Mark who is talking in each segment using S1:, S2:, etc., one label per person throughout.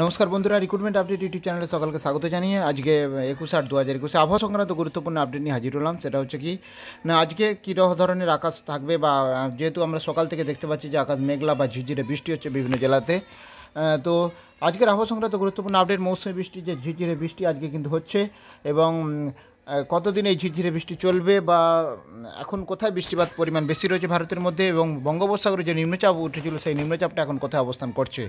S1: নমস্কার বন্ধুরা recruitment update YouTube চ্যানেলে সকালকে স্বাগত জানিয়ে আজকে একুশ আট দু হাজার একুশে আবহাওয়া সংক্রান্ত গুরুত্বপূর্ণ আপডেট নিয়ে হাজির হলাম সেটা হচ্ছে কি না আজকে কী ধরনের আকাশ থাকবে বা যেহেতু আমরা সকাল থেকে দেখতে পাচ্ছি যে আকাশ মেঘলা বা ঝিঝিরে বৃষ্টি হচ্ছে বিভিন্ন জেলাতে তো আজকের আবহাওয়া সংক্রান্ত গুরুত্বপূর্ণ আপডেট মৌসুমি বৃষ্টি যে ঝিঝিরে বৃষ্টি আজকে কিন্তু হচ্ছে এবং কতদিন এই ঝিরঝিরে বৃষ্টি চলবে বা এখন কোথায় বৃষ্টিপাত পরিমাণ বেশি রয়েছে ভারতের মধ্যে এবং বঙ্গোপসাগরে যে নিম্নচাপ উঠেছিল সেই নিম্নচাপটা এখন কোথায় অবস্থান করছে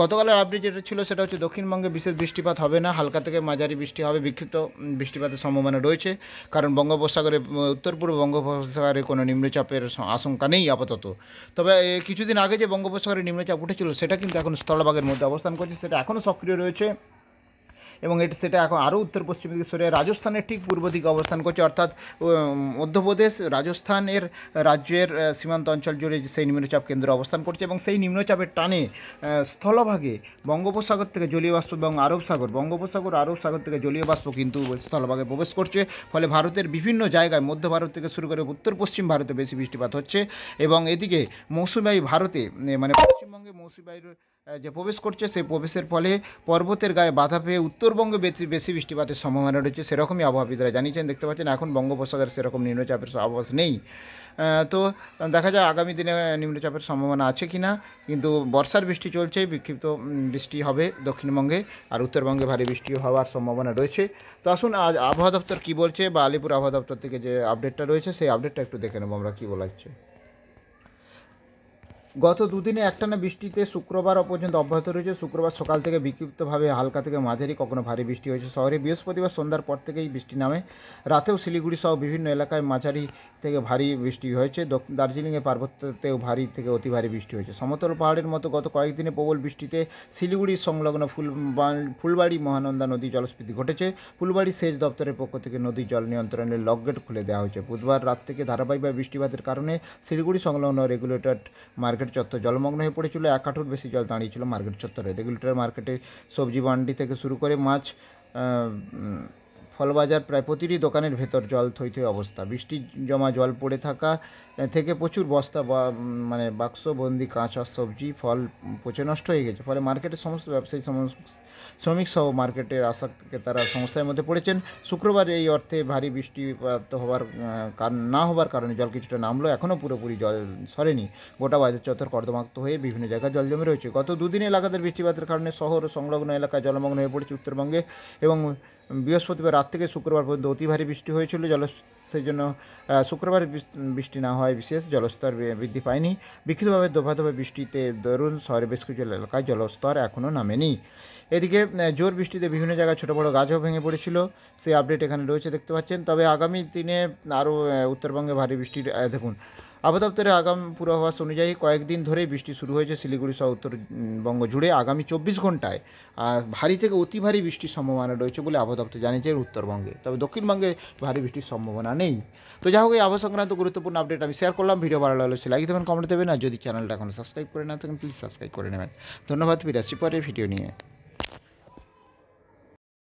S1: গতকালের আপডেট যেটা ছিল সেটা হচ্ছে দক্ষিণবঙ্গে বিশেষ বৃষ্টিপাত হবে না হালকা থেকে মাঝারি বৃষ্টি হবে বিক্ষিপ্ত বৃষ্টিপাতের সম্ভাবনা রয়েছে কারণ বঙ্গোপসাগরে উত্তর পূর্ব বঙ্গোপসাগরে কোনো নিম্নচাপের আশঙ্কা নেই আপাতত তবে কিছুদিন আগে যে বঙ্গোপসাগরে নিম্নচাপ উঠেছিল সেটা কিন্তু এখন স্থলভাগের মধ্যে অবস্থান করছে সেটা এখনও সক্রিয় রয়েছে এবং এটি সেটা এখন আরও উত্তর পশ্চিম দিকে সরে রাজস্থানের ঠিক পূর্ব দিকে অবস্থান করছে অর্থাৎ মধ্যপ্রদেশ রাজস্থানের রাজ্যের সীমান্ত অঞ্চল জুড়ে সেই নিম্নচাপ কেন্দ্র অবস্থান করছে এবং সেই নিম্নচাপের টানে স্থলভাগে বঙ্গোপসাগর থেকে জলীয় বাষ্প এবং আরব সাগর বঙ্গোপসাগর আরব সাগর থেকে জলীয় বাষ্প কিন্তু স্থলভাগে প্রবেশ করছে ফলে ভারতের বিভিন্ন জায়গায় মধ্য ভারত থেকে শুরু করে উত্তর পশ্চিম ভারতে বেশি বৃষ্টিপাত হচ্ছে এবং এদিকে মৌসুমী ভারতে মানে পশ্চিমবঙ্গে মৌসুমী যে প্রবেশ করছে সেই প্রবেশের ফলে পর্বতের গায়ে বাধা পেয়ে উত্তর উত্তরবঙ্গে বেশি বৃষ্টিপাতের সম্ভাবনা রয়েছে সেরকমই আবহাওয়াবিদরা জানিয়েছেন দেখতে পাচ্ছেন এখন বঙ্গোপসাগরে সেরকম নিম্নচাপের আবাস নেই তো দেখা যায় আগামী দিনে নিম্নচাপের সম্ভাবনা আছে কি না কিন্তু বর্ষার বৃষ্টি চলছে বিক্ষিপ্ত বৃষ্টি হবে দক্ষিণবঙ্গে আর উত্তরবঙ্গে ভারী বৃষ্টি হওয়ার সম্ভাবনা রয়েছে তো আসুন আজ আবহাওয়া দপ্তর কী বলছে বা আলিপুর আবহাওয়া দপ্তর থেকে যে আপডেটটা রয়েছে সেই আপডেটটা একটু দেখে নেবো আমরা কী বলা গত দুদিনে একটানা বৃষ্টিতে শুক্রবার পর্যন্ত অব্যাহত রয়েছে শুক্রবার সকাল থেকে বিক্ষিপ্তভাবে হালকা থেকে মাঝারি কখনো ভারী বৃষ্টি হয়েছে শহরে বৃহস্পতিবার সন্ধ্যার পর থেকেই বৃষ্টি নামে রাতেও শিলিগুড়ি সহ বিভিন্ন এলাকায় মাঝারি থেকে ভারী বৃষ্টি হয়েছে দার্জিলিংয়ে পার্বত্যতেও ভারী থেকে অতি ভারী বৃষ্টি হয়েছে সমতল পাহাড়ের মতো গত কয়েকদিনে প্রবল বৃষ্টিতে শিলিগুড়ি সংলগ্ন ফুল ফুলবাড়ি মহানন্দা নদী জলস্ফীতি ঘটেছে ফুলবাড়ি সেচ দপ্তরের পক্ষ থেকে নদীর জল নিয়ন্ত্রণের লকগেট খুলে দেওয়া হয়েছে বুধবার রাত থেকে ধারাবাহিকভাবে বৃষ্টিপাতের কারণে শিলিগুড়ি সংলগ্ন রেগুলেটর মার্কেট মার্কেট চত্বর জলমগ্ন হয়ে পড়েছিল এক হাঁটুর বেশি জল দাঁড়িয়েছিল মার্কেট চত্বরে রেগুলেটর মার্কেটে সবজি বান্ডি থেকে শুরু করে মাছ ফলবাজার প্রায় প্রতিটি দোকানের ভেতর জল থই থই অবস্থা বৃষ্টি জমা জল পড়ে থাকা থেকে প্রচুর বস্তা বা মানে বাক্সবন্দি কাঁচা সবজি ফল পচে নষ্ট হয়ে গেছে ফলে মার্কেটের সমস্ত ব্যবসায়ী সমস্ত শ্রমিক সহ মার্কেটের আশা তারা সমস্যার মধ্যে পড়েছেন শুক্রবার এই অর্থে ভারী বৃষ্টিপাত হওয়ার না হওয়ার কারণে জল কিছুটা নামলো এখনও পুরোপুরি জল সরেনি গোটা বাজার চত্বর কর্দমাক্ত হয়ে বিভিন্ন জায়গায় জল জমে রয়েছে গত দুদিনে লাগাতার বৃষ্টিপাতের কারণে শহর সংলগ্ন এলাকায় জলমগ্ন হয়ে পড়েছে উত্তরবঙ্গে এবং বৃহস্পতিবার রাত থেকে শুক্রবার পর্যন্ত অতি ভারী বৃষ্টি হয়েছিল জল সেই জন্য শুক্রবার বৃষ্টি না হওয়ায় বিশেষ জলস্তর বৃদ্ধি পায়নি বিক্ষিপ্তভাবে দফা দফা বৃষ্টিতে দরুন শহরে বেশ কিছু এলাকায় জলস্তর এখনও নামেনি এদিকে জোর বৃষ্টিতে বিভিন্ন জায়গায় ছোটো বড়ো গাছও ভেঙে পড়েছিল সেই আপডেট এখানে রয়েছে দেখতে পাচ্ছেন তবে আগামী দিনে আরও উত্তরবঙ্গে ভারী বৃষ্টির দেখুন আবহাওয়া আগাম পূর্বাভাস অনুযায়ী কয়েকদিন ধরে বৃষ্টি শুরু হয়েছে শিলিগুড়ি সহ উত্তরবঙ্গ জুড়ে আগামী চব্বিশ ঘন্টায় ভারী থেকে অতি ভারী বৃষ্টির সম্ভাবনা রয়েছে বলে আবহাওয়া দপ্তর জানিয়েছে উত্তরবঙ্গে তবে দক্ষিণবঙ্গে ভারী বৃষ্টির সম্ভাবনা নেই তো যাই হোক এই আবহাওয়া সংক্রান্ত গুরুত্বপূর্ণ আপডেট আমি শেয়ার করলাম ভিডিও ভালো লাগলে লাইক দেবেন কমেন্ট দেবেন আর যদি চ্যানেলটা এখন সাবস্ক্রাইব করে না থাকেন প্লিজ সাবস্ক্রাইব করে নেবেন ধন্যবাদ ফিরে আসছি পরে ভিডিও নিয়ে